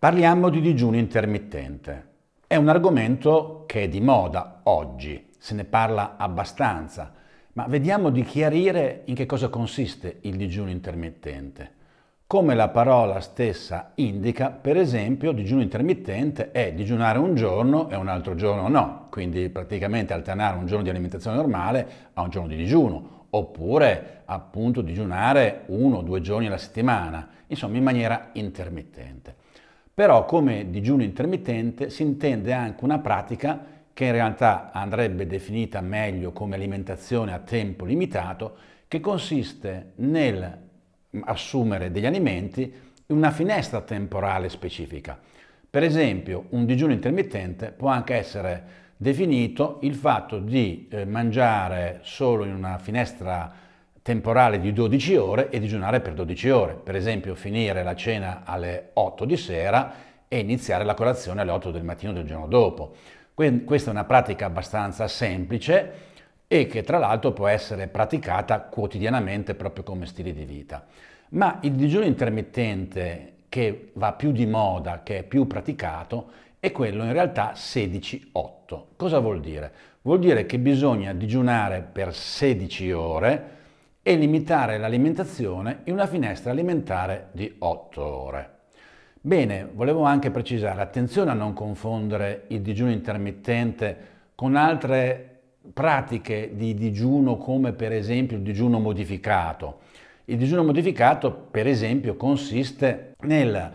Parliamo di digiuno intermittente. È un argomento che è di moda oggi, se ne parla abbastanza, ma vediamo di chiarire in che cosa consiste il digiuno intermittente. Come la parola stessa indica, per esempio, digiuno intermittente è digiunare un giorno e un altro giorno no, quindi praticamente alternare un giorno di alimentazione normale a un giorno di digiuno, oppure appunto digiunare uno o due giorni alla settimana, insomma in maniera intermittente. Però come digiuno intermittente si intende anche una pratica che in realtà andrebbe definita meglio come alimentazione a tempo limitato, che consiste nel assumere degli alimenti in una finestra temporale specifica. Per esempio, un digiuno intermittente può anche essere definito il fatto di eh, mangiare solo in una finestra temporale temporale di 12 ore e digiunare per 12 ore, per esempio finire la cena alle 8 di sera e iniziare la colazione alle 8 del mattino del giorno dopo. Quindi questa è una pratica abbastanza semplice e che tra l'altro può essere praticata quotidianamente proprio come stile di vita. Ma il digiuno intermittente che va più di moda, che è più praticato, è quello in realtà 16-8. Cosa vuol dire? Vuol dire che bisogna digiunare per 16 ore, e limitare l'alimentazione in una finestra alimentare di 8 ore. Bene, volevo anche precisare, attenzione a non confondere il digiuno intermittente con altre pratiche di digiuno come per esempio il digiuno modificato. Il digiuno modificato per esempio consiste nel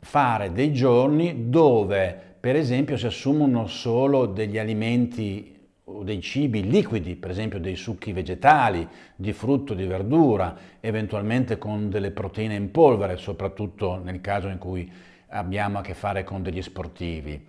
fare dei giorni dove per esempio si assumono solo degli alimenti o dei cibi liquidi, per esempio dei succhi vegetali, di frutto, di verdura, eventualmente con delle proteine in polvere, soprattutto nel caso in cui abbiamo a che fare con degli sportivi.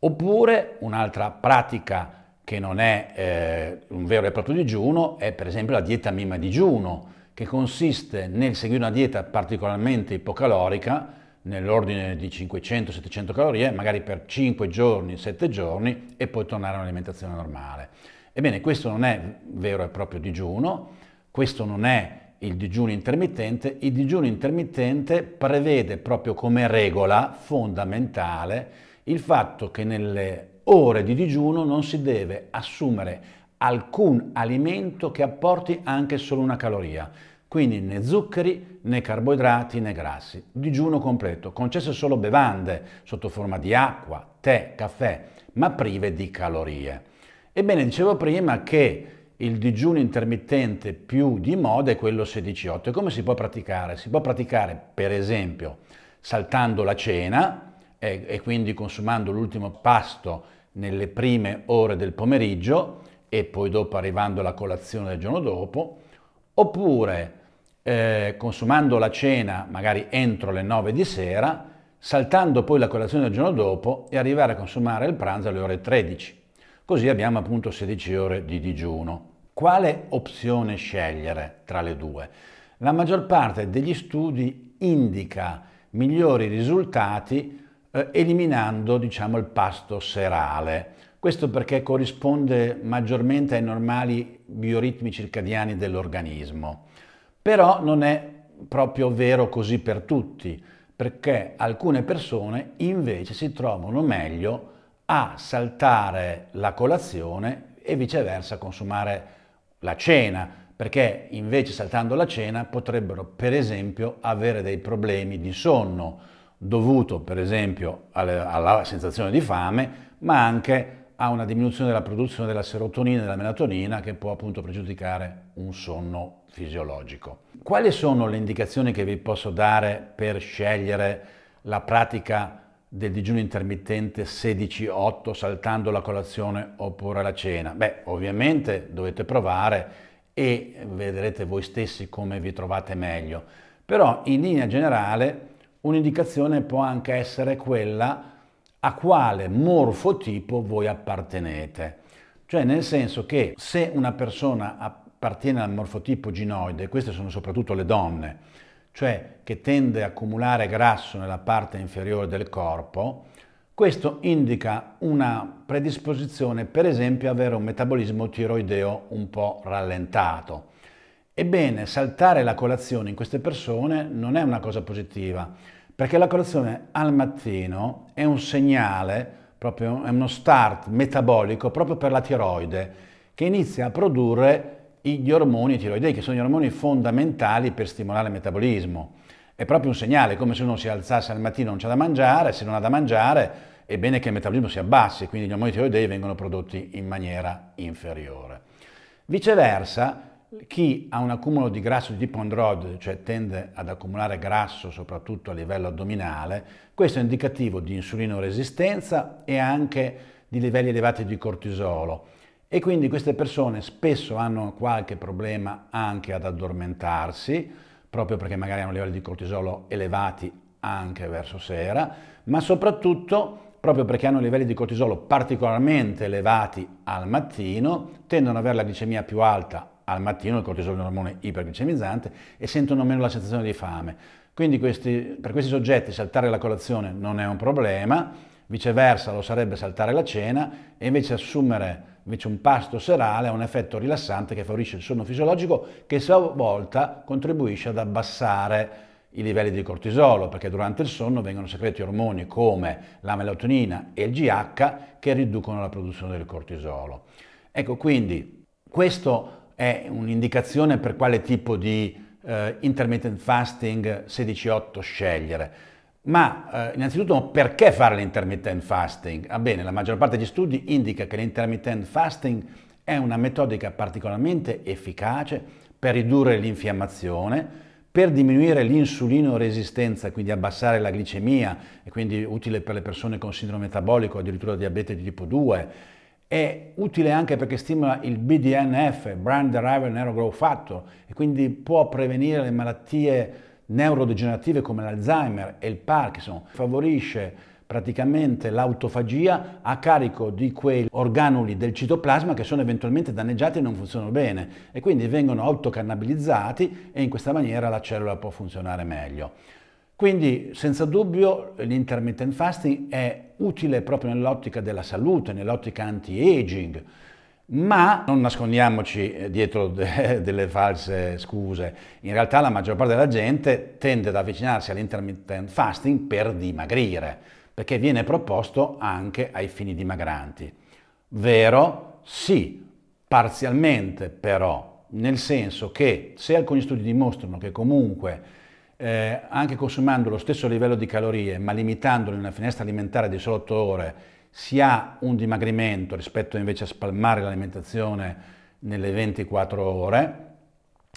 Oppure un'altra pratica che non è eh, un vero e proprio digiuno è per esempio la dieta mima digiuno, che consiste nel seguire una dieta particolarmente ipocalorica, nell'ordine di 500-700 calorie, magari per 5 giorni, 7 giorni e poi tornare a un'alimentazione normale. Ebbene, questo non è vero e proprio digiuno, questo non è il digiuno intermittente, il digiuno intermittente prevede proprio come regola fondamentale il fatto che nelle ore di digiuno non si deve assumere alcun alimento che apporti anche solo una caloria quindi né zuccheri, né carboidrati, né grassi. Digiuno completo, concesse solo bevande sotto forma di acqua, tè, caffè, ma prive di calorie. Ebbene, dicevo prima che il digiuno intermittente più di moda è quello 16-8. E come si può praticare? Si può praticare, per esempio, saltando la cena e, e quindi consumando l'ultimo pasto nelle prime ore del pomeriggio e poi dopo arrivando alla colazione del giorno dopo, oppure eh, consumando la cena magari entro le 9 di sera, saltando poi la colazione del giorno dopo e arrivare a consumare il pranzo alle ore 13. Così abbiamo appunto 16 ore di digiuno. Quale opzione scegliere tra le due? La maggior parte degli studi indica migliori risultati eh, eliminando diciamo, il pasto serale. Questo perché corrisponde maggiormente ai normali bioritmi circadiani dell'organismo. Però non è proprio vero così per tutti, perché alcune persone invece si trovano meglio a saltare la colazione e viceversa consumare la cena, perché invece saltando la cena potrebbero per esempio avere dei problemi di sonno dovuto per esempio alla sensazione di fame, ma anche a una diminuzione della produzione della serotonina e della melatonina che può appunto pregiudicare un sonno fisiologico. Quali sono le indicazioni che vi posso dare per scegliere la pratica del digiuno intermittente 16-8 saltando la colazione oppure la cena? Beh, ovviamente dovete provare e vedrete voi stessi come vi trovate meglio. Però in linea generale un'indicazione può anche essere quella a quale morfotipo voi appartenete. Cioè nel senso che se una persona appartiene al morfotipo ginoide, queste sono soprattutto le donne, cioè che tende a accumulare grasso nella parte inferiore del corpo, questo indica una predisposizione per esempio ad avere un metabolismo tiroideo un po' rallentato. Ebbene, saltare la colazione in queste persone non è una cosa positiva, perché la colazione al mattino è un segnale, proprio, è uno start metabolico proprio per la tiroide, che inizia a produrre gli ormoni tiroidei, che sono gli ormoni fondamentali per stimolare il metabolismo. È proprio un segnale, come se uno si alzasse al mattino e non c'è da mangiare, se non ha da mangiare è bene che il metabolismo si abbassi, quindi gli ormoni tiroidei vengono prodotti in maniera inferiore. Viceversa, chi ha un accumulo di grasso di tipo androide, cioè tende ad accumulare grasso soprattutto a livello addominale, questo è indicativo di insulino resistenza e anche di livelli elevati di cortisolo e quindi queste persone spesso hanno qualche problema anche ad addormentarsi, proprio perché magari hanno livelli di cortisolo elevati anche verso sera, ma soprattutto proprio perché hanno livelli di cortisolo particolarmente elevati al mattino, tendono ad avere la glicemia più alta al mattino il cortisolo è un ormone iperglicemizzante e sentono meno la sensazione di fame. Quindi questi, per questi soggetti saltare la colazione non è un problema, viceversa lo sarebbe saltare la cena e invece assumere invece un pasto serale ha un effetto rilassante che favorisce il sonno fisiologico che a sua volta contribuisce ad abbassare i livelli di cortisolo, perché durante il sonno vengono secreti ormoni come la melatonina e il GH che riducono la produzione del cortisolo. Ecco, quindi questo è un'indicazione per quale tipo di eh, intermittent fasting 16-8 scegliere. Ma eh, innanzitutto perché fare l'intermittent fasting? Ah, bene, la maggior parte degli studi indica che l'intermittent fasting è una metodica particolarmente efficace per ridurre l'infiammazione, per diminuire l'insulino resistenza, quindi abbassare la glicemia, e quindi utile per le persone con sindrome metabolico, addirittura diabete di tipo 2, è utile anche perché stimola il BDNF, Brand Derived Neurogrowth Factor, e quindi può prevenire le malattie neurodegenerative come l'Alzheimer e il Parkinson. Favorisce praticamente l'autofagia a carico di quei organuli del citoplasma che sono eventualmente danneggiati e non funzionano bene e quindi vengono autocannabilizzati e in questa maniera la cellula può funzionare meglio. Quindi senza dubbio l'intermittent fasting è utile proprio nell'ottica della salute, nell'ottica anti-aging, ma non nascondiamoci eh, dietro de delle false scuse. In realtà la maggior parte della gente tende ad avvicinarsi all'intermittent fasting per dimagrire, perché viene proposto anche ai fini dimagranti. Vero? Sì, parzialmente però, nel senso che se alcuni studi dimostrano che comunque eh, anche consumando lo stesso livello di calorie, ma limitandolo in una finestra alimentare di solo 8 ore, si ha un dimagrimento rispetto invece a spalmare l'alimentazione nelle 24 ore.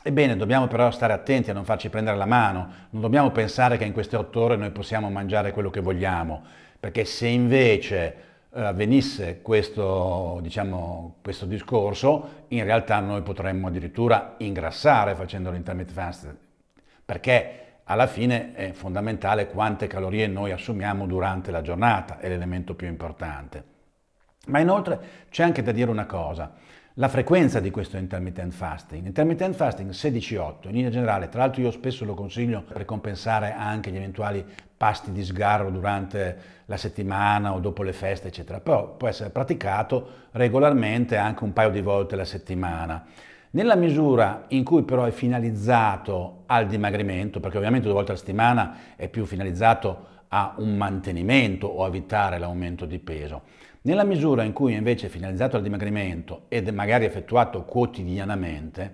Ebbene, dobbiamo però stare attenti a non farci prendere la mano, non dobbiamo pensare che in queste 8 ore noi possiamo mangiare quello che vogliamo, perché se invece eh, avvenisse questo, diciamo, questo, discorso, in realtà noi potremmo addirittura ingrassare facendo l'intermittent fasting. Perché alla fine è fondamentale quante calorie noi assumiamo durante la giornata, è l'elemento più importante. Ma inoltre c'è anche da dire una cosa, la frequenza di questo intermittent fasting. Intermittent fasting 16-8, in linea generale, tra l'altro io spesso lo consiglio per compensare anche gli eventuali pasti di sgarro durante la settimana o dopo le feste, eccetera, però può essere praticato regolarmente anche un paio di volte alla settimana. Nella misura in cui però è finalizzato al dimagrimento, perché ovviamente due volte alla settimana è più finalizzato a un mantenimento o a evitare l'aumento di peso, nella misura in cui invece è finalizzato al dimagrimento ed è magari effettuato quotidianamente,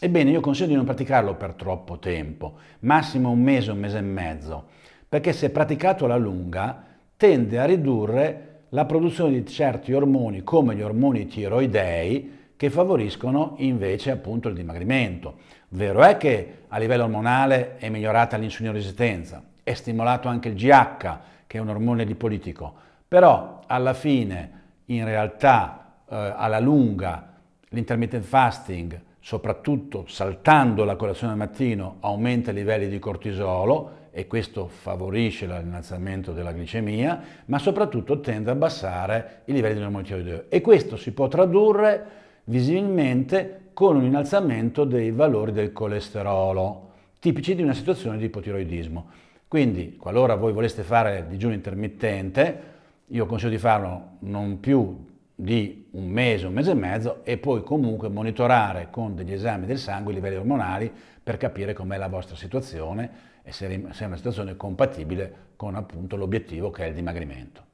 ebbene io consiglio di non praticarlo per troppo tempo, massimo un mese, un mese e mezzo, perché se praticato alla lunga tende a ridurre la produzione di certi ormoni come gli ormoni tiroidei che favoriscono invece appunto il dimagrimento. Vero è che a livello ormonale è migliorata resistenza, è stimolato anche il GH, che è un ormone di politico, però alla fine, in realtà, eh, alla lunga, l'intermittent fasting, soprattutto saltando la colazione al mattino, aumenta i livelli di cortisolo e questo favorisce l'innalzamento della glicemia, ma soprattutto tende ad abbassare i livelli di ormone tiroideo. E questo si può tradurre visibilmente con un innalzamento dei valori del colesterolo, tipici di una situazione di ipotiroidismo. Quindi, qualora voi voleste fare digiuno intermittente, io consiglio di farlo non più di un mese, un mese e mezzo e poi comunque monitorare con degli esami del sangue i livelli ormonali per capire com'è la vostra situazione e se è una situazione compatibile con appunto l'obiettivo che è il dimagrimento.